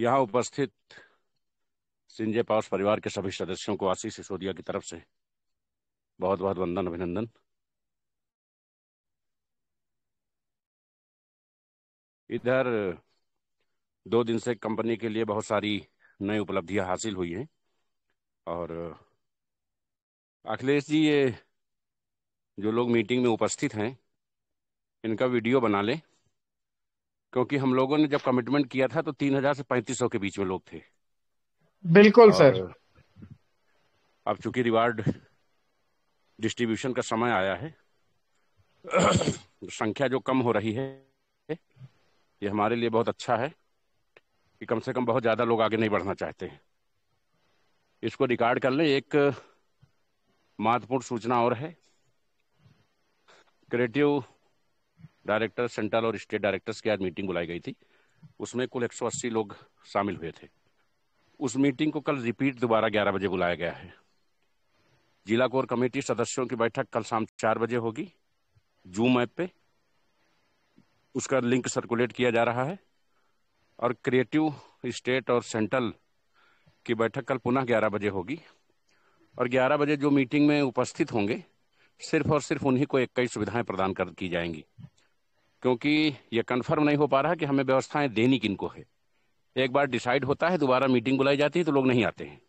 यहाँ उपस्थित सिंजे पास परिवार के सभी सदस्यों को आशीष सिसोदिया की तरफ से बहुत बहुत वंदन अभिनंदन इधर दो दिन से कंपनी के लिए बहुत सारी नई उपलब्धियां हासिल हुई हैं और अखिलेश जी ये जो लोग मीटिंग में उपस्थित हैं इनका वीडियो बना लें क्योंकि हम लोगों ने जब कमिटमेंट किया था तो तीन हजार से पैंतीस सौ के बीच में लोग थे बिल्कुल सर अब चूंकि रिवार्ड डिस्ट्रीब्यूशन का समय आया है संख्या जो कम हो रही है ये हमारे लिए बहुत अच्छा है कि कम से कम बहुत ज्यादा लोग आगे नहीं बढ़ना चाहते हैं इसको रिकॉर्ड कर लें एक महत्वपूर्ण सूचना और है क्रिएटिव डायरेक्टर सेंट्रल और स्टेट डायरेक्टर्स की आज मीटिंग बुलाई गई थी उसमें कुल 180 लोग शामिल हुए थे उस मीटिंग को कल रिपीट दोबारा ग्यारह बजे बुलाया गया है जिला कोर कमेटी सदस्यों की बैठक कल शाम चार बजे होगी जूम ऐप पे उसका लिंक सर्कुलेट किया जा रहा है और क्रिएटिव स्टेट और सेंट्रल की बैठक कल पुनः 11 बजे होगी और 11 बजे जो मीटिंग में उपस्थित होंगे सिर्फ और सिर्फ उन्हीं को इक्कीस सुविधाएं प्रदान कर की जाएंगी क्योंकि ये कंफर्म नहीं हो पा रहा कि हमें व्यवस्थाएं देनी किनको है एक बार डिसाइड होता है दोबारा मीटिंग बुलाई जाती है तो लोग नहीं आते हैं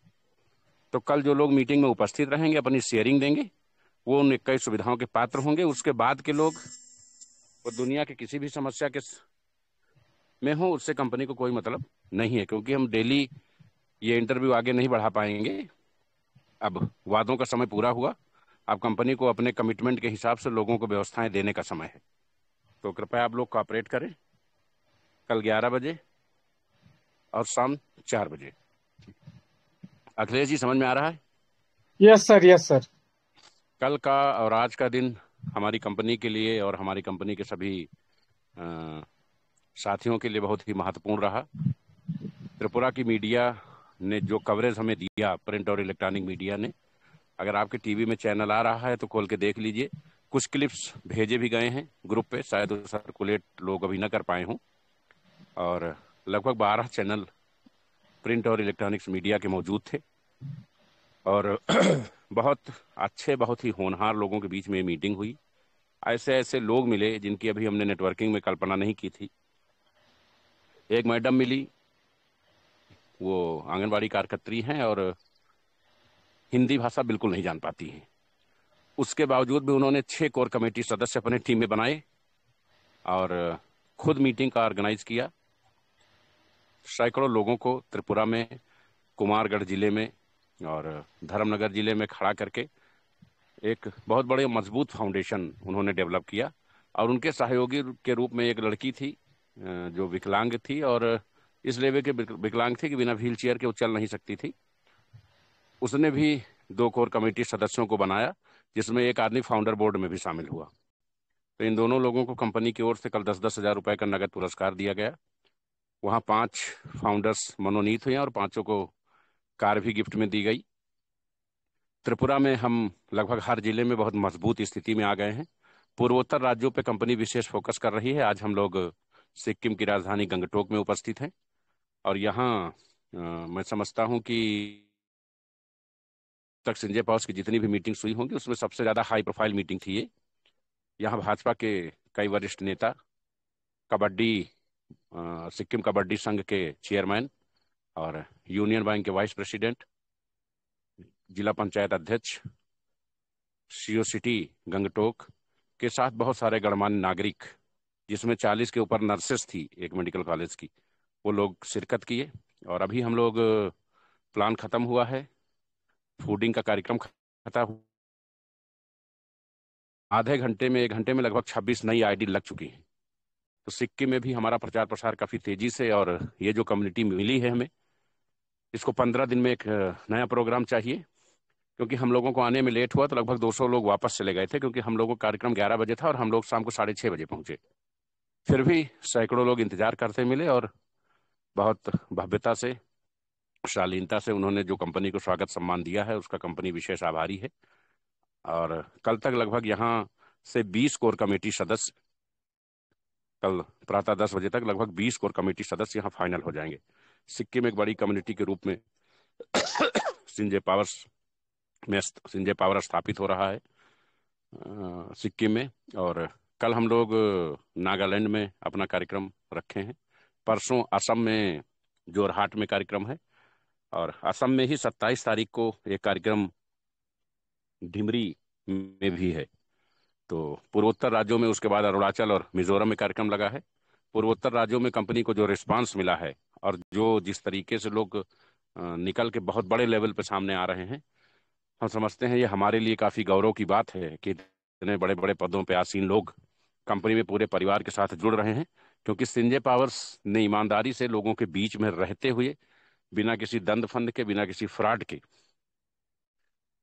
तो कल जो लोग मीटिंग में उपस्थित रहेंगे अपनी शेयरिंग देंगे वो उन कई सुविधाओं के पात्र होंगे उसके बाद के लोग वो दुनिया के किसी भी समस्या के में हो उससे कंपनी को कोई मतलब नहीं है क्योंकि हम डेली ये इंटरव्यू आगे नहीं बढ़ा पाएंगे अब वादों का समय पूरा हुआ अब कंपनी को अपने कमिटमेंट के हिसाब से लोगों को व्यवस्थाएं देने का समय है तो कृपया आप लोग कॉपरेट करें कल ग्यारह बजे और शाम चार बजे अखिलेश जी समझ में आ रहा है यस सर यस सर कल का और आज का दिन हमारी कंपनी के लिए और हमारी कंपनी के सभी आ, साथियों के लिए बहुत ही महत्वपूर्ण रहा त्रिपुरा की मीडिया ने जो कवरेज हमें दिया प्रिंट और इलेक्ट्रॉनिक मीडिया ने अगर आपके टीवी में चैनल आ रहा है तो खोल के देख लीजिए कुछ क्लिप्स भेजे भी गए हैं ग्रुप पे शायद सर्कुलेट लोग अभी ना कर पाए हों और लगभग बारह चैनल प्रिंट और इलेक्ट्रॉनिक्स मीडिया के मौजूद थे और बहुत अच्छे बहुत ही होनहार लोगों के बीच में मीटिंग हुई ऐसे ऐसे लोग मिले जिनकी अभी हमने नेटवर्किंग में कल्पना नहीं की थी एक मैडम मिली वो आंगनबाड़ी कार्यकर्त्री हैं और हिंदी भाषा बिल्कुल नहीं जान पाती हैं उसके बावजूद भी उन्होंने छः कोर कमेटी सदस्य अपने टीम में बनाए और खुद मीटिंग का ऑर्गेनाइज किया सैकड़ों लोगों को त्रिपुरा में कुमारगढ़ जिले में और धर्मनगर जिले में खड़ा करके एक बहुत बड़े मजबूत फाउंडेशन उन्होंने डेवलप किया और उनके सहयोगी के रूप में एक लड़की थी जो विकलांग थी और इस लेवे के विकलांग थी कि बिना व्हील चेयर के वो चल नहीं सकती थी उसने भी दो कोर कमेटी सदस्यों को बनाया जिसमें एक आदमी फाउंडर बोर्ड में भी शामिल हुआ तो इन दोनों लोगों को कंपनी की ओर से कल दस दस हजार रुपये का नगद पुरस्कार दिया गया वहाँ पांच फाउंडर्स मनोनीत हुए और पांचों को कार भी गिफ्ट में दी गई त्रिपुरा में हम लगभग हर जिले में बहुत मजबूत स्थिति में आ गए हैं पूर्वोत्तर राज्यों पर कंपनी विशेष फोकस कर रही है आज हम लोग सिक्किम की राजधानी गंगटोक में उपस्थित हैं और यहाँ मैं समझता हूँ कि तक संजय पाउस की जितनी भी मीटिंग्स हुई होंगी उसमें सबसे ज़्यादा हाई प्रोफाइल मीटिंग थी ये यहाँ भाजपा के कई वरिष्ठ नेता कबड्डी सिक्किम कबड्डी संघ के चेयरमैन और यूनियन बैंक के वाइस प्रेसिडेंट जिला पंचायत अध्यक्ष सीओ सिटी गंगटोक के साथ बहुत सारे गणमान्य नागरिक जिसमें 40 के ऊपर नर्सेस थी एक मेडिकल कॉलेज की वो लोग शिरकत किए और अभी हम लोग प्लान ख़त्म हुआ है फूडिंग का कार्यक्रम खत्म हुआ आधे घंटे में एक घंटे में लगभग 26 नई आईडी लग चुकी है तो सिक्किम में भी हमारा प्रचार प्रसार काफ़ी तेजी से और ये जो कम्युनिटी मिली है हमें इसको 15 दिन में एक नया प्रोग्राम चाहिए क्योंकि हम लोगों को आने में लेट हुआ तो लगभग 200 लोग वापस चले गए थे क्योंकि हम लोगों का कार्यक्रम 11 बजे था और हम लोग शाम को साढ़े छः बजे पहुंचे फिर भी सैकड़ों लोग इंतजार करते मिले और बहुत भव्यता से शालीनता से उन्होंने जो कंपनी को स्वागत सम्मान दिया है उसका कंपनी विशेष आभारी है और कल तक लगभग यहाँ से 20 कोर कमेटी सदस्य कल प्रातः दस बजे तक लगभग 20 कोर कमेटी सदस्य यहाँ फाइनल हो जाएंगे सिक्किम एक बड़ी कम्युनिटी के रूप में सिंजे पावर में सिंजे पावर स्थापित हो रहा है सिक्किम में और कल हम लोग नागालैंड में अपना कार्यक्रम रखे हैं परसों असम में जोरहाट में कार्यक्रम है और असम में ही सत्ताईस तारीख को ये कार्यक्रम ढिमरी में भी है तो पूर्वोत्तर राज्यों में उसके बाद अरुणाचल और मिजोरम में कार्यक्रम लगा है पूर्वोत्तर राज्यों में कंपनी को जो रिस्पांस मिला है और जो जिस तरीके से लोग निकल के बहुत बड़े लेवल पर सामने आ रहे हैं हम समझते हैं ये हमारे लिए काफ़ी गौरव की बात है कि इतने बड़े बड़े पदों पर आसीन लोग कंपनी में पूरे परिवार के साथ जुड़ रहे हैं क्योंकि सिंजे पावर्स ने ईमानदारी से लोगों के बीच में रहते हुए बिना किसी दंद फंद के बिना किसी फ्रॉड के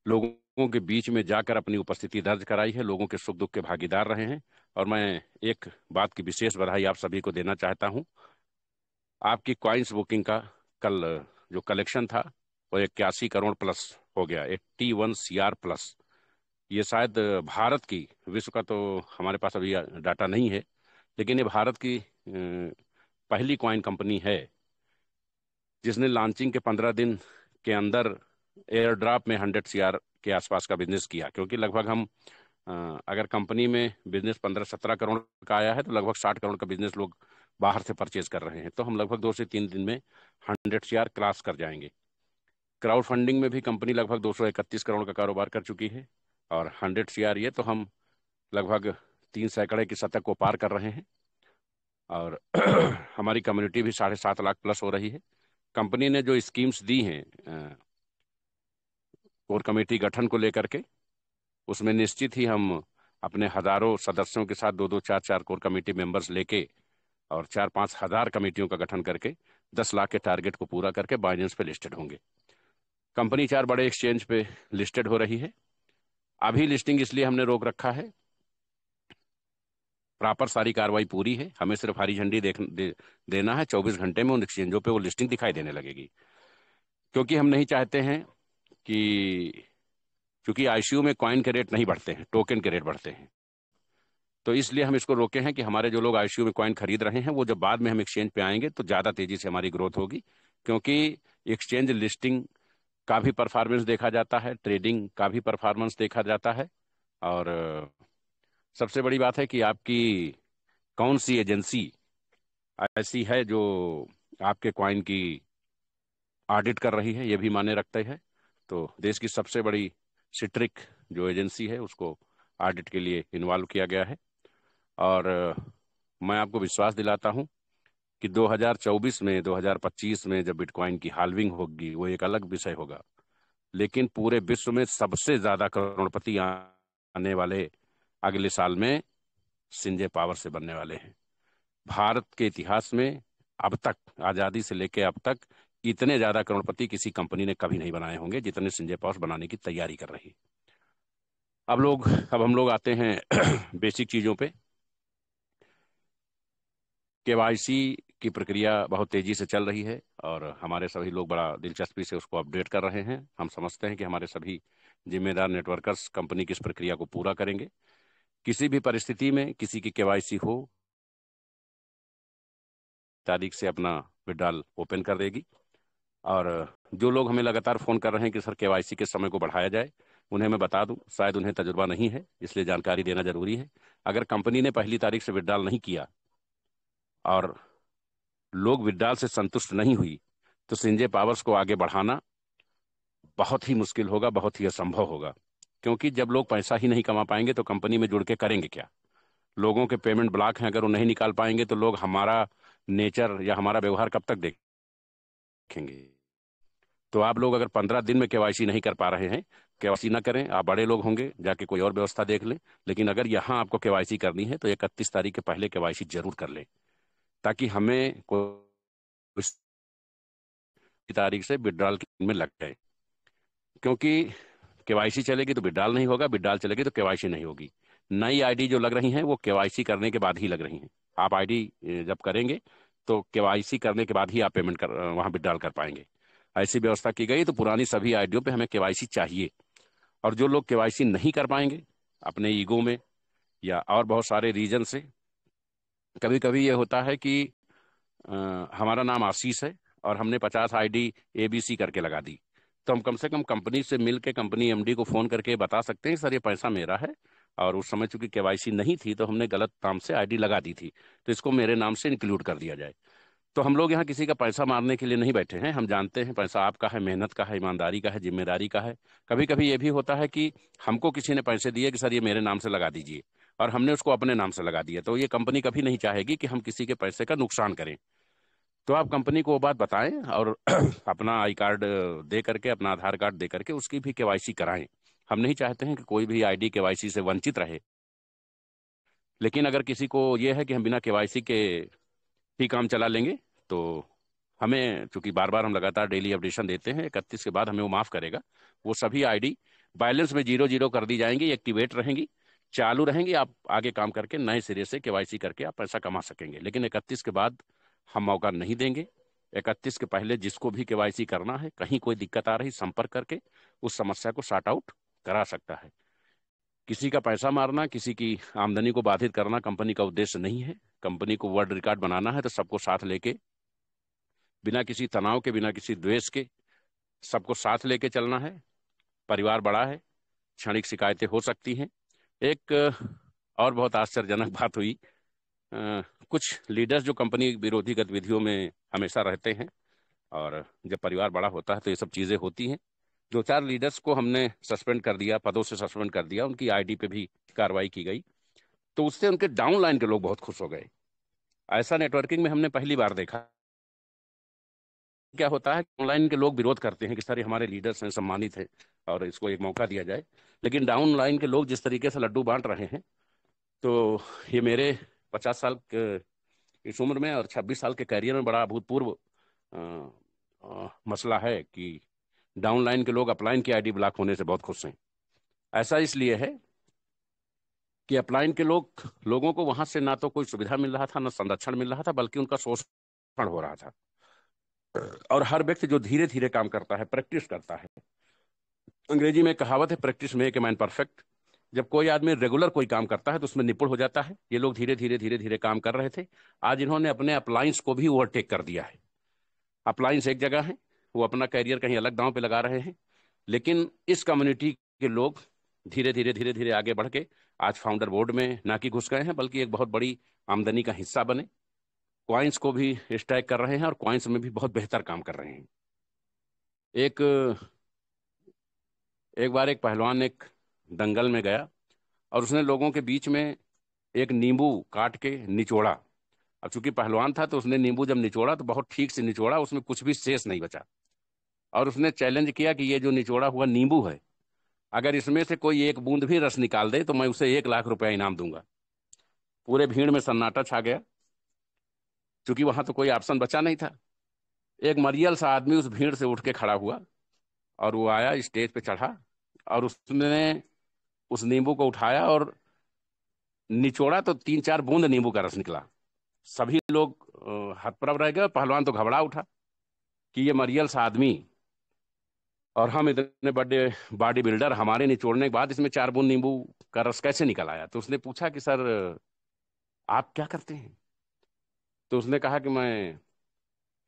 लोगों के बीच में जाकर अपनी उपस्थिति दर्ज कराई है लोगों के सुख दुख के भागीदार रहे हैं और मैं एक बात की विशेष बधाई आप सभी को देना चाहता हूं आपकी क्वाइंस बुकिंग का कल जो कलेक्शन था वो इक्यासी करोड़ प्लस हो गया eighty one C R plus ये शायद भारत की विश्व का तो हमारे पास अभी डाटा नहीं है लेकिन ये भारत की पहली क्वाइन कंपनी है जिसने लॉन्चिंग के पंद्रह दिन के अंदर एयर ड्राप में हंड्रेड सी के आसपास का बिजनेस किया क्योंकि लगभग हम अगर कंपनी में बिजनेस पंद्रह सत्रह करोड़ का आया है तो लगभग साठ करोड़ का बिजनेस लोग बाहर से परचेज कर रहे हैं तो हम लगभग दो से तीन दिन में हंड्रेड सी क्रॉस कर जाएंगे क्राउड फंडिंग में भी कंपनी लगभग दो करोड़ का कारोबार कर चुकी है और हंड्रेड सी ये तो हम लगभग तीन सैकड़े की सतह को पार कर रहे हैं और हमारी कम्युनिटी भी साढ़े सात लाख प्लस हो रही है कंपनी ने जो स्कीम्स दी हैं कोर कमेटी गठन को लेकर के उसमें निश्चित ही हम अपने हजारों सदस्यों के साथ दो दो चार चार कोर कमेटी मेंबर्स लेके और चार पांच हजार कमेटियों का गठन करके दस लाख के टारगेट को पूरा करके बाइनेंस पे लिस्टेड होंगे कंपनी चार बड़े एक्सचेंज पे लिस्टेड हो रही है अभी लिस्टिंग इसलिए हमने रोक रखा है प्रॉपर सारी कार्रवाई पूरी है हमें सिर्फ हरी झंडी देख दे, देना है चौबीस घंटे में उन एक्सचेंजों पे वो लिस्टिंग दिखाई देने लगेगी क्योंकि हम नहीं चाहते हैं कि क्योंकि आईसीयू में कॉइन के रेट नहीं बढ़ते हैं टोकन के रेट बढ़ते हैं तो इसलिए हम इसको रोके हैं कि हमारे जो लोग आईसीयू में कॉइन खरीद रहे हैं वो जब बाद में हम एक्सचेंज पे आएंगे तो ज़्यादा तेजी से हमारी ग्रोथ होगी क्योंकि एक्सचेंज लिस्टिंग का भी परफॉर्मेंस देखा जाता है ट्रेडिंग का भी परफॉर्मेंस देखा जाता है और सबसे बड़ी बात है कि आपकी कौन सी एजेंसी ऐसी है जो आपके क्वाइन की ऑडिट कर रही है ये भी माने रखते हैं तो देश की सबसे बड़ी सिट्रिक जो एजेंसी है उसको ऑडिट के लिए इन्वॉल्व किया गया है और मैं आपको विश्वास दिलाता हूं कि 2024 में 2025 में जब बिटकॉइन की हालविंग होगी वो एक अलग विषय होगा लेकिन पूरे विश्व में सबसे ज्यादा करोड़पति आने वाले अगले साल में सिंजे पावर से बनने वाले हैं भारत के इतिहास में अब तक आजादी से लेकर अब तक इतने ज्यादा करोड़पति किसी कंपनी ने कभी नहीं बनाए होंगे जितने सिंजय पावर बनाने की तैयारी कर रही अब लोग अब हम लोग आते हैं बेसिक चीजों पे केवाईसी की प्रक्रिया बहुत तेजी से चल रही है और हमारे सभी लोग बड़ा दिलचस्पी से उसको अपडेट कर रहे हैं हम समझते हैं कि हमारे सभी जिम्मेदार नेटवर्कर्स कंपनी की इस प्रक्रिया को पूरा करेंगे किसी भी परिस्थिति में किसी की केवाईसी हो तारीख से अपना विड्रॉल ओपन कर देगी और जो लोग हमें लगातार फोन कर रहे हैं कि सर केवाईसी के समय को बढ़ाया जाए उन्हें मैं बता दूं शायद उन्हें तजुर्बा नहीं है इसलिए जानकारी देना जरूरी है अगर कंपनी ने पहली तारीख से विड्रॉल नहीं किया और लोग विड्रॉल से संतुष्ट नहीं हुई तो सिंजे पावर्स को आगे बढ़ाना बहुत ही मुश्किल होगा बहुत ही असंभव होगा क्योंकि जब लोग पैसा ही नहीं कमा पाएंगे तो कंपनी में जुड़ के करेंगे क्या लोगों के पेमेंट ब्लॉक हैं अगर वो नहीं निकाल पाएंगे तो लोग हमारा नेचर या हमारा व्यवहार कब तक देखेंगे तो आप लोग अगर पंद्रह दिन में केवाईसी नहीं कर पा रहे हैं केवाईसी ना करें आप बड़े लोग होंगे जाके कोई और व्यवस्था देख लें लेकिन अगर यहाँ आपको केवाईसी करनी है तो इकतीस तारीख के पहले केवाईसी जरूर कर लें ताकि हमें कोई तारीख से विड्रॉल में लग जाए क्योंकि केवाईसी चलेगी तो बिडाल नहीं होगा बिडाल चलेगी तो केवाईसी नहीं होगी नई आईडी जो लग रही हैं वो केवाईसी करने के बाद ही लग रही हैं आप आईडी जब करेंगे तो केवाईसी करने के बाद ही आप पेमेंट कर वहाँ बिडाल कर पाएंगे ऐसी व्यवस्था की गई तो पुरानी सभी आईडियों पे हमें केवाईसी चाहिए और जो लोग केवाईसी नहीं कर पाएंगे अपने ईगो में या और बहुत सारे रीजन से कभी कभी ये होता है कि आ, हमारा नाम आशीष है और हमने पचास आईडी एबीसी करके लगा दी तो हम कम से कम कंपनी से मिल के कंपनी एमडी को फोन करके बता सकते हैं सर ये पैसा मेरा है और उस समय चूंकि के नहीं थी तो हमने गलत नाम से आईडी लगा दी थी तो इसको मेरे नाम से इंक्लूड कर दिया जाए तो हम लोग यहाँ किसी का पैसा मारने के लिए नहीं बैठे हैं हम जानते हैं पैसा आपका है मेहनत का है ईमानदारी का है जिम्मेदारी का है कभी कभी ये भी होता है कि हमको किसी ने पैसे दिए कि सर ये मेरे नाम से लगा दीजिए और हमने उसको अपने नाम से लगा दिया तो ये कंपनी कभी नहीं चाहेगी कि हम किसी के पैसे का नुकसान करें तो आप कंपनी को वो बात बताएं और अपना आई कार्ड दे करके अपना आधार कार्ड दे करके उसकी भी केवाईसी कराएं हम नहीं चाहते हैं कि कोई भी आईडी केवाईसी से वंचित रहे लेकिन अगर किसी को ये है कि हम बिना केवाईसी के ही काम चला लेंगे तो हमें चूंकि बार बार हम लगातार डेली अपडेशन देते हैं इकतीस के बाद हमें वो माफ़ करेगा वो सभी आईडी बैलेंस में जीरो जीरो कर दी जाएंगी एक्टिवेट रहेंगी चालू रहेंगी आप आगे काम करके नए सिरे से केवाईसी करके आप पैसा कमा सकेंगे लेकिन इकतीस के बाद हम मौका नहीं देंगे इकतीस के पहले जिसको भी केवाईसी करना है कहीं कोई दिक्कत आ रही संपर्क करके उस समस्या को शॉर्ट आउट करा सकता है किसी का पैसा मारना किसी की आमदनी को बाधित करना कंपनी का उद्देश्य नहीं है कंपनी को वर्ल्ड रिकॉर्ड बनाना है तो सबको साथ लेके बिना किसी तनाव के बिना किसी द्वेष के सबको साथ लेके चलना है परिवार बड़ा है क्षणिक शिकायतें हो सकती हैं एक और बहुत आश्चर्यजनक बात हुई कुछ लीडर्स जो कंपनी विरोधी गतिविधियों में हमेशा रहते हैं और जब परिवार बड़ा होता है तो ये सब चीज़ें होती हैं दो चार लीडर्स को हमने सस्पेंड कर दिया पदों से सस्पेंड कर दिया उनकी आईडी पे भी कार्रवाई की गई तो उससे उनके डाउनलाइन के लोग बहुत खुश हो गए ऐसा नेटवर्किंग में हमने पहली बार देखा क्या होता है ऑनलाइन के लोग विरोध करते हैं कि सारे हमारे लीडर्स हैं सम्मानित हैं और इसको एक मौका दिया जाए लेकिन डाउनलाइन के लोग जिस तरीके से लड्डू बांट रहे हैं तो ये मेरे पचास साल इस उम्र में और छब्बीस साल के करियर में बड़ा अभूतपूर्व मसला है कि डाउनलाइन के लोग अपलाइन की आईडी ब्लॉक होने से बहुत खुश हैं ऐसा इसलिए है कि अपलाइन के लोग लोगों को वहां से ना तो कोई सुविधा मिल रहा था ना संरक्षण मिल रहा था बल्कि उनका शोषण हो रहा था और हर व्यक्ति जो धीरे धीरे काम करता है प्रैक्टिस करता है अंग्रेजी में कहावत है practice make a man perfect जब कोई आदमी रेगुलर कोई काम करता है तो उसमें निपुण हो जाता है ये लोग धीरे धीरे धीरे धीरे काम कर रहे थे आज इन्होंने अपने अप्लाइंस को भी ओवरटेक कर दिया है अप्लाइंस एक जगह है वो अपना कैरियर कहीं अलग दांव पे लगा रहे हैं लेकिन इस कम्युनिटी के लोग धीरे धीरे धीरे धीरे आगे बढ़ के आज फाउंडर बोर्ड में ना कि घुस गए हैं बल्कि एक बहुत बड़ी आमदनी का हिस्सा बने क्वाइंस को भी स्ट्राइक कर रहे हैं और क्वाइंस में भी बहुत बेहतर काम कर रहे हैं एक एक बार एक पहलवान एक दंगल में गया और उसने लोगों के बीच में एक नींबू काट के निचोड़ा अब चूंकि पहलवान था तो उसने नींबू जब निचोड़ा तो बहुत ठीक से निचोड़ा उसमें कुछ भी शेष नहीं बचा और उसने चैलेंज किया कि ये जो निचोड़ा हुआ नींबू है अगर इसमें से कोई एक बूंद भी रस निकाल दे तो मैं उसे एक लाख रुपया इनाम दूंगा पूरे भीड़ में सन्नाटा छा गया क्योंकि वहां तो कोई ऑप्शन बचा नहीं था एक मरियल सा आदमी उस भीड़ से उठ के खड़ा हुआ और वो आया स्टेज पे चढ़ा और उसने उस नींबू को उठाया और निचोड़ा तो तीन चार बूंद नींबू का रस निकला सभी लोग हतप्रभ रह गए पहलवान तो घबरा उठा कि ये मरियल सा आदमी और हम इतने बड़े बॉडी बिल्डर हमारे निचोड़ने के बाद इसमें चार बूंद नींबू का रस कैसे निकल आया तो उसने पूछा कि सर आप क्या करते हैं तो उसने कहा कि मैं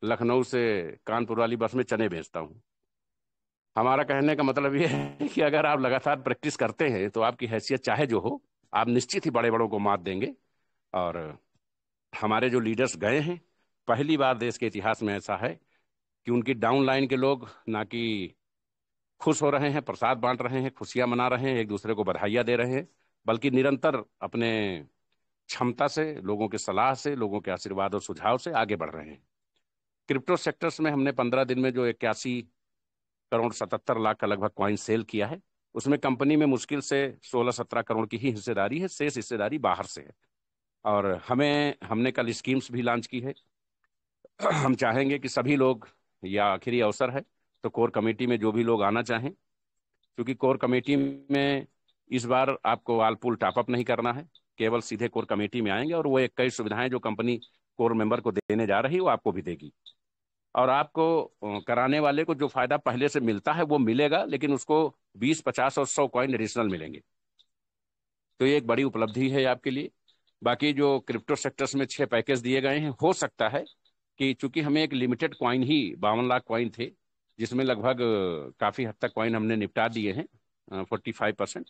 लखनऊ से कानपुर वाली बस में चने बेचता हूँ हमारा कहने का मतलब ये है कि अगर आप लगातार प्रैक्टिस करते हैं तो आपकी हैसियत चाहे जो हो आप निश्चित ही बड़े बड़ों को मात देंगे और हमारे जो लीडर्स गए हैं पहली बार देश के इतिहास में ऐसा है कि उनकी डाउन लाइन के लोग ना कि खुश हो रहे हैं प्रसाद बांट रहे हैं खुशियां मना रहे हैं एक दूसरे को बधाइयाँ दे रहे हैं बल्कि निरंतर अपने क्षमता से लोगों के सलाह से लोगों के आशीर्वाद और सुझाव से आगे बढ़ रहे हैं क्रिप्टो सेक्टर्स में हमने पंद्रह दिन में जो इक्यासी करोड़ सतहत्तर लाख का लगभग क्वाइन सेल किया है उसमें कंपनी में मुश्किल से सोलह सत्रह करोड़ की ही हिस्सेदारी है शेष हिस्सेदारी बाहर से है और हमें हमने कल स्कीम्स भी लॉन्च की है हम चाहेंगे कि सभी लोग या आखिरी अवसर है तो कोर कमेटी में जो भी लोग आना चाहें क्योंकि कोर कमेटी में इस बार आपको वालपुल टॉपअप नहीं करना है केवल सीधे कोर कमेटी में आएंगे और वो एक कई सुविधाएं जो कंपनी कोर मेंबर को देने जा रही है वो आपको भी देगी और आपको कराने वाले को जो फायदा पहले से मिलता है वो मिलेगा लेकिन उसको 20, 50 और 100 कॉइन एडिशनल मिलेंगे तो ये एक बड़ी उपलब्धि है आपके लिए बाकी जो क्रिप्टो सेक्टर्स में छह पैकेज दिए गए हैं हो सकता है कि चूंकि हमें एक लिमिटेड कॉइन ही बावन लाख कॉइन थे जिसमें लगभग काफी हद तक कॉइन हमने निपटा दिए हैं फोर्टी फाइव परसेंट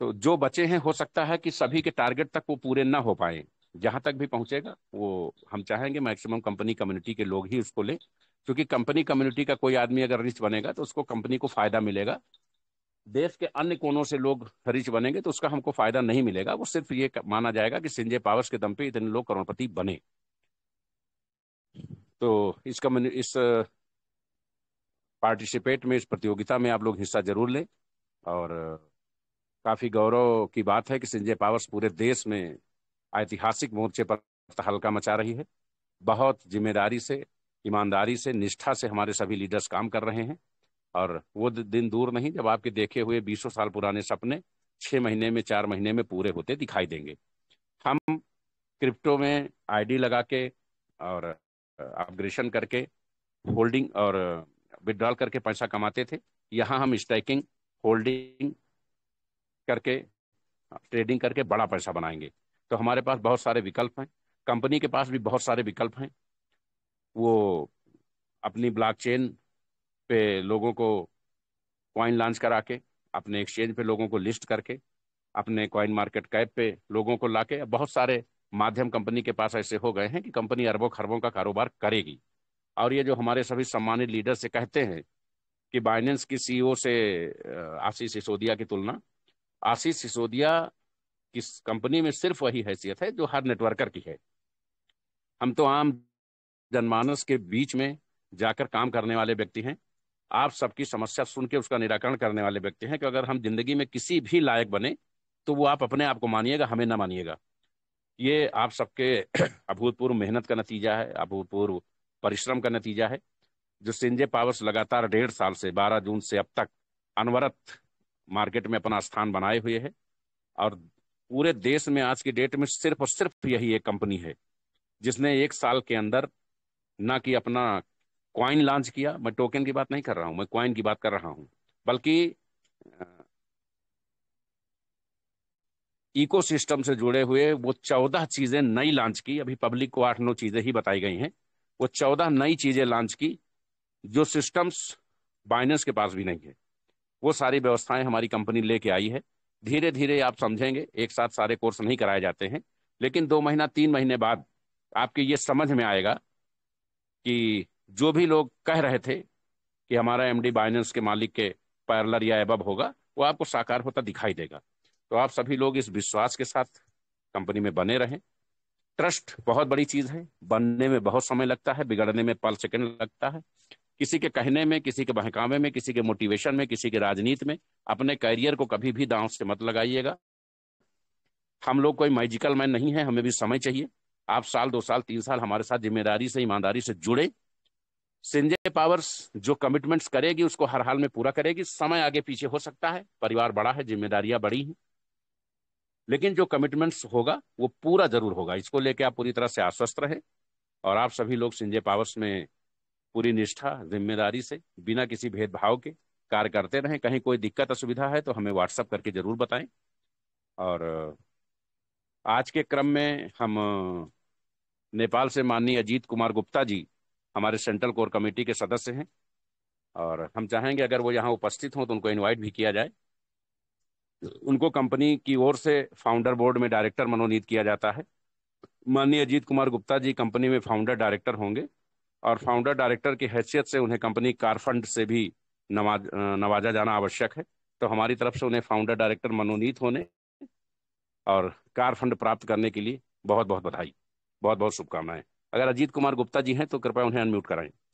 तो जो बचे हैं हो सकता है कि सभी के टारगेट तक वो पूरे ना हो पाए जहां तक भी पहुंचेगा वो हम चाहेंगे मैक्सिमम कंपनी कम्युनिटी के लोग ही उसको लें क्योंकि कंपनी कम्युनिटी का कोई आदमी अगर रिच बनेगा तो उसको कंपनी को फायदा मिलेगा देश के अन्य कोनों से लोग रिच बनेंगे तो उसका हमको फायदा नहीं मिलेगा वो सिर्फ ये माना जाएगा कि सिंजय पावर्स के दम पे इतने लोग करोड़पति बने तो इस कम्युनि इस पार्टिसिपेट में इस प्रतियोगिता में आप लोग हिस्सा जरूर लें और काफ़ी गौरव की बात है कि संजय पावर्स पूरे देश में ऐतिहासिक मोर्चे पर हल्का मचा रही है बहुत जिम्मेदारी से ईमानदारी से निष्ठा से हमारे सभी लीडर्स काम कर रहे हैं और वो दिन दूर नहीं जब आपके देखे हुए बीसों साल पुराने सपने छः महीने में चार महीने में पूरे होते दिखाई देंगे हम क्रिप्टो में आईडी लगा के और अपग्रेशन करके होल्डिंग और विड्रॉल करके पैसा कमाते थे यहाँ हम स्टैकिंग होल्डिंग करके ट्रेडिंग करके बड़ा पैसा बनाएंगे तो हमारे पास बहुत सारे विकल्प हैं कंपनी के पास भी बहुत सारे विकल्प हैं वो अपनी ब्लॉकचेन पे लोगों को कॉइन लॉन्च करा के अपने एक्सचेंज पे लोगों को लिस्ट करके अपने कॉइन मार्केट कैप पे लोगों को लाके बहुत सारे माध्यम कंपनी के पास ऐसे हो गए हैं कि कंपनी अरबों खरबों का कारोबार करेगी और ये जो हमारे सभी सम्मानित लीडर से कहते हैं कि बाइनेंस की सीईओ e से आशीष सिसोदिया की तुलना आशीष सिसोदिया किस कंपनी में सिर्फ वही हैसियत है जो हर नेटवर्कर की है हम तो आम जनमानस के बीच में जाकर काम करने वाले व्यक्ति हैं आप सबकी समस्या सुन के उसका निराकरण करने वाले व्यक्ति हैं कि अगर हम जिंदगी में किसी भी लायक बने तो वो आप अपने आप को मानिएगा हमें ना मानिएगा ये आप सबके अभूतपूर्व मेहनत का नतीजा है अभूतपूर्व परिश्रम का नतीजा है जो सिंजे पावर्स लगातार डेढ़ साल से बारह जून से अब तक अनवरत मार्केट में अपना स्थान बनाए हुए है और पूरे देश में आज की डेट में सिर्फ और सिर्फ यही एक कंपनी है जिसने एक साल के अंदर ना कि अपना क्वाइन लॉन्च किया मैं टोकन की बात नहीं कर रहा हूं मैं क्वाइन की बात कर रहा हूं बल्कि इकोसिस्टम से जुड़े हुए वो चौदह चीजें नई लॉन्च की अभी पब्लिक को आठ नौ चीजें ही बताई गई हैं वो चौदह नई चीजें लॉन्च की जो सिस्टम्स बाइनेंस के पास भी नहीं है वो सारी व्यवस्थाएं हमारी कंपनी लेके आई है धीरे धीरे आप समझेंगे एक साथ सारे कोर्स नहीं कराए जाते हैं लेकिन दो महीना तीन महीने बाद आपके ये समझ में आएगा कि जो भी लोग कह रहे थे कि हमारा एमडी बाइनेंस के मालिक के पैरलर या एबब होगा वो आपको साकार होता दिखाई देगा तो आप सभी लोग इस विश्वास के साथ कंपनी में बने रहें ट्रस्ट बहुत बड़ी चीज है बनने में बहुत समय लगता है बिगड़ने में पल सेकेंड लगता है किसी के कहने में किसी के बहकावे में किसी के मोटिवेशन में किसी के राजनीति में अपने कैरियर को कभी भी दांव से मत लगाइएगा हम लोग कोई मैजिकल मैन नहीं है हमें भी समय चाहिए आप साल दो साल तीन साल हमारे साथ जिम्मेदारी से ईमानदारी से जुड़े सिंजे पावर्स जो कमिटमेंट्स करेगी उसको हर हाल में पूरा करेगी समय आगे पीछे हो सकता है परिवार बड़ा है जिम्मेदारियां बड़ी हैं लेकिन जो कमिटमेंट्स होगा वो पूरा जरूर होगा इसको लेके आप पूरी तरह से आश्वस्त रहे और आप सभी लोग सिंजे पावर्स में पूरी निष्ठा जिम्मेदारी से बिना किसी भेदभाव के कार्य करते रहें कहीं कोई दिक्कत असुविधा है तो हमें व्हाट्सअप करके जरूर बताएं और आज के क्रम में हम नेपाल से माननीय अजीत कुमार गुप्ता जी हमारे सेंट्रल कोर कमेटी के सदस्य हैं और हम चाहेंगे अगर वो यहाँ उपस्थित हों तो उनको इनवाइट भी किया जाए उनको कंपनी की ओर से फाउंडर बोर्ड में डायरेक्टर मनोनीत किया जाता है माननीय अजीत कुमार गुप्ता जी कंपनी में फाउंडर डायरेक्टर होंगे और फाउंडर डायरेक्टर की हैसियत से उन्हें कंपनी कार फंड से भी नवाज नवाजा जाना आवश्यक है तो हमारी तरफ से उन्हें फाउंडर डायरेक्टर मनोनीत होने और कार फंड प्राप्त करने के लिए बहुत बहुत बधाई बहुत बहुत शुभकामनाएं अगर अजीत कुमार गुप्ता जी हैं तो कृपया उन्हें अनम्यूट कराएं